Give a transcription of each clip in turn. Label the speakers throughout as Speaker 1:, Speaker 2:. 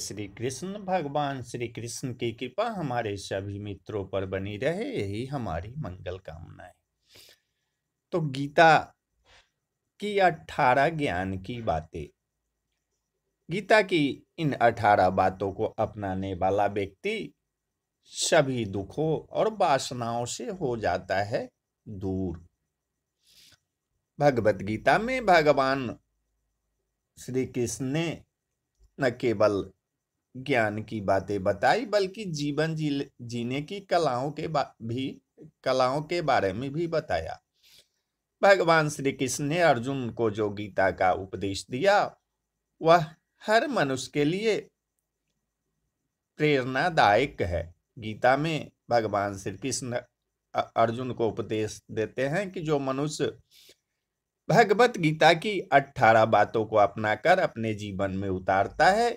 Speaker 1: श्री कृष्ण भगवान श्री कृष्ण की कृपा हमारे सभी मित्रों पर बनी रहे यही हमारी मंगल कामना है तो गीता की अठारह ज्ञान की बातें गीता की इन अठारह बातों को अपनाने वाला व्यक्ति सभी दुखों और वासनाओं से हो जाता है दूर भगवत गीता में भगवान श्री कृष्ण ने न केवल ज्ञान की बातें बताई बल्कि जीवन जी जीने की कलाओं के भी कलाओं के बारे में भी बताया भगवान श्री कृष्ण ने अर्जुन को जो गीता का उपदेश दिया वह हर मनुष्य के लिए प्रेरणादायक है गीता में भगवान श्री कृष्ण अर्जुन को उपदेश देते हैं कि जो मनुष्य भगवत गीता की अठारह बातों को अपनाकर अपने जीवन में उतारता है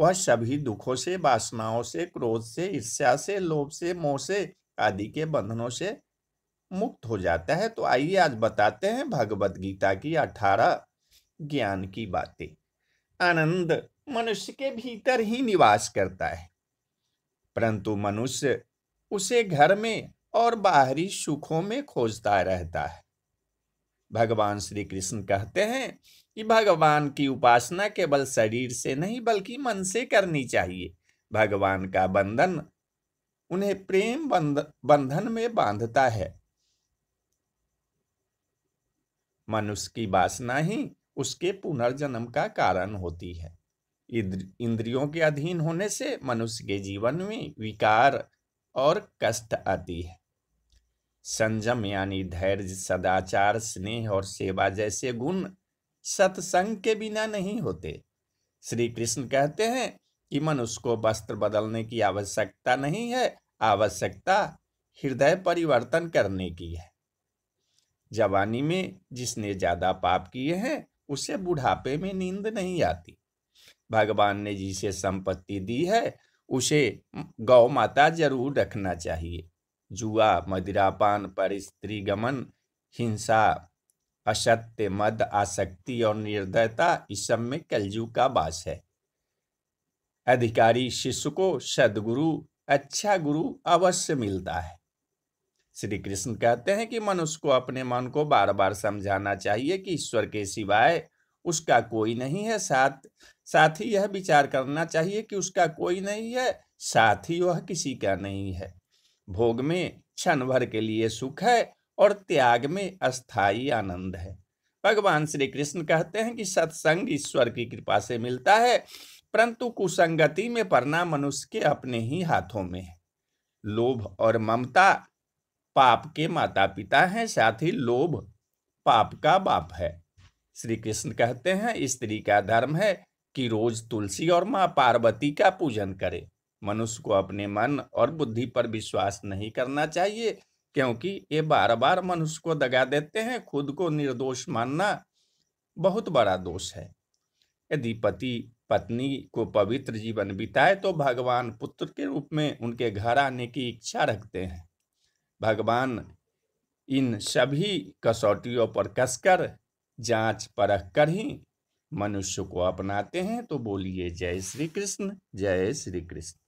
Speaker 1: वह सभी दुखों से वासनाओं से क्रोध से ईर्ष्या से लोभ से मोह से आदि के बंधनों से मुक्त हो जाता है तो आइए आज बताते हैं भगवत गीता की अठारह ज्ञान की बातें आनंद मनुष्य के भीतर ही निवास करता है परंतु मनुष्य उसे घर में और बाहरी सुखों में खोजता रहता है भगवान श्री कृष्ण कहते हैं कि भगवान की उपासना केवल शरीर से नहीं बल्कि मन से करनी चाहिए भगवान का बंधन उन्हें प्रेम बंधन में बांधता है मनुष्य की वासना ही उसके पुनर्जन्म का कारण होती है इंद्रियों के अधीन होने से मनुष्य के जीवन में विकार और कष्ट आती है संयम यानी धैर्य सदाचार स्नेह और सेवा जैसे गुण सत्संग के बिना नहीं होते श्री कृष्ण कहते हैं कि मनुष्य को वस्त्र बदलने की आवश्यकता नहीं है आवश्यकता हृदय परिवर्तन करने की है जवानी में जिसने ज्यादा पाप किए हैं उसे बुढ़ापे में नींद नहीं आती भगवान ने जिसे संपत्ति दी है उसे गौ माता जरूर रखना चाहिए जुआ मदिरापान पर स्त्री गमन हिंसा असत्य मद आसक्ति और निर्दयता इस सब में कलजू का वास है अधिकारी शिष्य को सदगुरु अच्छा गुरु अवश्य मिलता है श्री कृष्ण कहते हैं कि मनुष्य को अपने मन को बार बार समझाना चाहिए कि ईश्वर के सिवाय उसका कोई नहीं है साथ साथ ही यह विचार करना चाहिए कि उसका कोई नहीं है साथ ही वह किसी का नहीं है भोग में क्षण भर के लिए सुख है और त्याग में अस्थाई आनंद है भगवान श्री कृष्ण कहते हैं कि सत्संग ईश्वर की कृपा से मिलता है परंतु कुसंगति में पड़ना मनुष्य के अपने ही हाथों में है लोभ और ममता पाप के माता पिता हैं साथ ही लोभ पाप का बाप है श्री कृष्ण कहते हैं स्त्री का धर्म है कि रोज तुलसी और माँ पार्वती का पूजन करे मनुष्य को अपने मन और बुद्धि पर विश्वास नहीं करना चाहिए क्योंकि ये बार बार मनुष्य को दगा देते हैं खुद को निर्दोष मानना बहुत बड़ा दोष है यदि पति पत्नी को पवित्र जीवन बिताए तो भगवान पुत्र के रूप में उनके घर आने की इच्छा रखते हैं भगवान इन सभी कसौटियों पर कसकर जांच परख कर ही मनुष्य को अपनाते हैं तो बोलिए जय श्री कृष्ण जय श्री कृष्ण